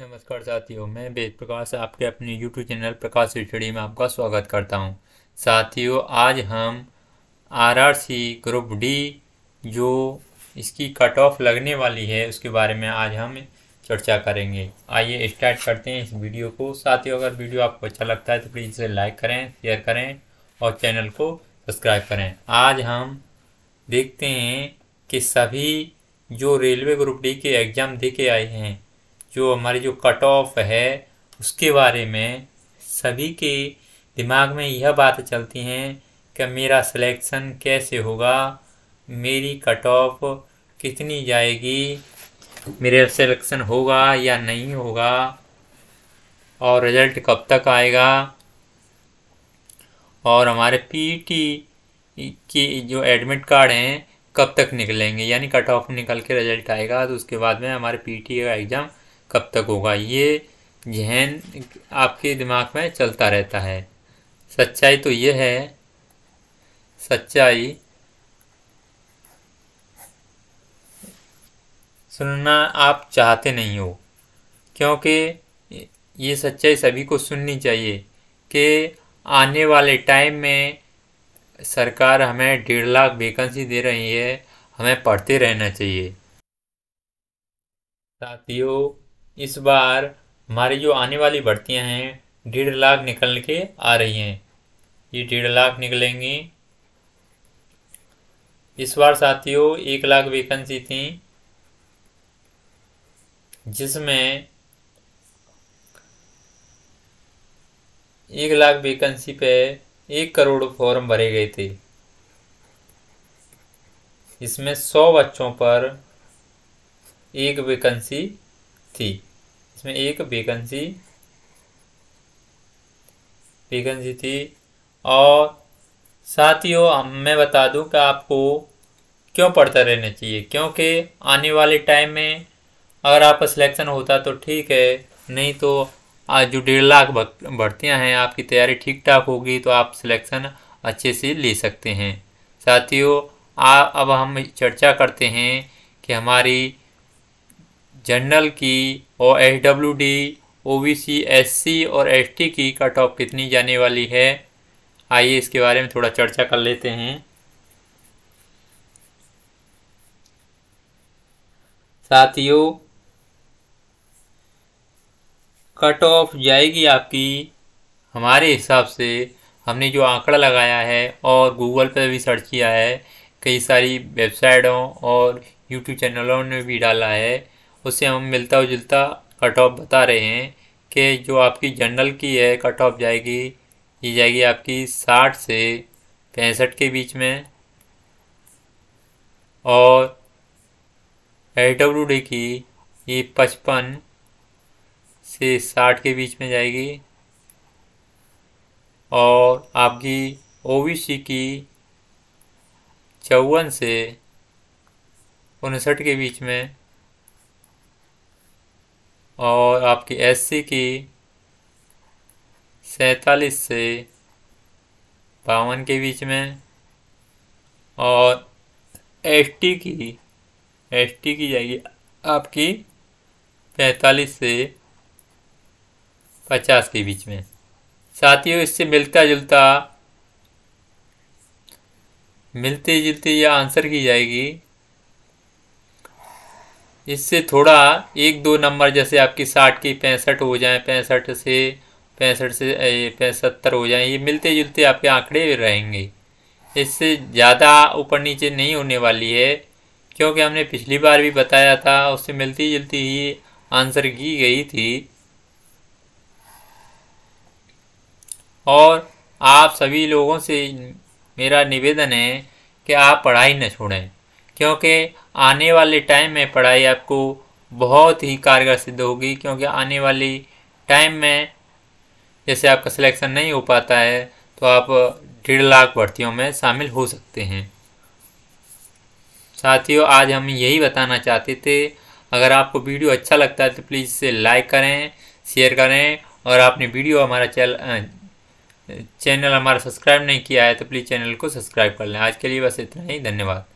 नमस्कार साथियों मैं वेद प्रकाश आपके अपने YouTube चैनल प्रकाश स्टडी में आपका स्वागत करता हूं साथियों आज हम आरआरसी ग्रुप डी जो इसकी कट ऑफ लगने वाली है उसके बारे में आज हम चर्चा करेंगे आइए स्टार्ट करते हैं इस वीडियो को साथियों अगर वीडियो आपको अच्छा लगता है तो प्लीज़ इसे लाइक करें शेयर करें और चैनल को सब्सक्राइब करें आज हम देखते हैं कि सभी जो रेलवे ग्रुप डी के एग्ज़ाम दे के आए हैं जो हमारी जो कट ऑफ है उसके बारे में सभी के दिमाग में यह बात चलती हैं कि मेरा सिलेक्शन कैसे होगा मेरी कट ऑफ कितनी जाएगी मेरे सिलेक्शन होगा या नहीं होगा और रिज़ल्ट कब तक आएगा और हमारे पीटी के जो एडमिट कार्ड हैं कब तक निकलेंगे यानी कट ऑफ निकल के रिज़ल्ट आएगा तो उसके बाद में हमारे पीटी का एग्ज़ाम कब तक होगा ये जहन आपके दिमाग में चलता रहता है सच्चाई तो ये है सच्चाई सुनना आप चाहते नहीं हो क्योंकि ये सच्चाई सभी को सुननी चाहिए कि आने वाले टाइम में सरकार हमें डेढ़ लाख वेकेंसी दे रही है हमें पढ़ते रहना चाहिए साथियों इस बार हमारी जो आने वाली भर्तियाँ हैं डेढ़ लाख निकल के आ रही हैं ये डेढ़ लाख निकलेंगी इस बार साथियों एक लाख वेकेंसी थी जिसमें एक लाख वेकेंसी पे एक करोड़ फॉर्म भरे गए थे इसमें सौ बच्चों पर एक वेकेंसी थी इसमें एक वेकेंसी वेकेंसी थी और साथियों हम मैं बता दूं कि आपको क्यों पढ़ता रहना चाहिए क्योंकि आने वाले टाइम में अगर आपका सिलेक्शन होता तो ठीक है नहीं तो आज जो डेढ़ लाख भर्तियां हैं आपकी तैयारी ठीक ठाक होगी तो आप सिलेक्शन अच्छे से ले सकते हैं साथियों अब हम चर्चा करते हैं कि हमारी जनरल की और S W D O B C S C और एस टी की कट ऑफ कितनी जाने वाली है आइए इसके बारे में थोड़ा चर्चा कर लेते हैं साथियों कट ऑफ जाएगी आपकी हमारे हिसाब से हमने जो आंकड़ा लगाया है और गूगल पर भी सर्च किया है कई सारी वेबसाइटों और यूट्यूब चैनलों ने भी डाला है उससे हम मिलता जुलता कट ऑफ बता रहे हैं कि जो आपकी जनरल की है कट ऑफ जाएगी ये जाएगी आपकी साठ से पैंसठ के बीच में और ए डब्ल्यू डी की ये पचपन से साठ के बीच में जाएगी और आपकी ओबीसी की चौवन से उनसठ के बीच में और आपकी एससी की सैतालीस से बावन के बीच में और एसटी की एसटी की जाएगी आपकी पैंतालीस से पचास के बीच में साथियों इससे मिलता जुलता मिलते जुलते यह आंसर की जाएगी इससे थोड़ा एक दो नंबर जैसे आपकी साठ की पैंसठ हो जाए पैंसठ से पैंसठ से पैंसत्तर हो जाए ये मिलते जुलते आपके आंकड़े रहेंगे इससे ज़्यादा ऊपर नीचे नहीं होने वाली है क्योंकि हमने पिछली बार भी बताया था उससे मिलती जुलती ही आंसर की गई थी और आप सभी लोगों से मेरा निवेदन है कि आप पढ़ाई न छोड़ें क्योंकि आने वाले टाइम में पढ़ाई आपको बहुत ही कारगर सिद्ध होगी क्योंकि आने वाली टाइम में जैसे आपका सिलेक्शन नहीं हो पाता है तो आप डेढ़ लाख भर्तियों में शामिल हो सकते हैं साथियों आज हम यही बताना चाहते थे अगर आपको वीडियो अच्छा लगता है तो प्लीज़ इसे लाइक करें शेयर करें और आपने वीडियो हमारा चैनल चैनल हमारा सब्सक्राइब नहीं किया है तो प्लीज़ चैनल को सब्सक्राइब कर लें आज के लिए बस इतना ही धन्यवाद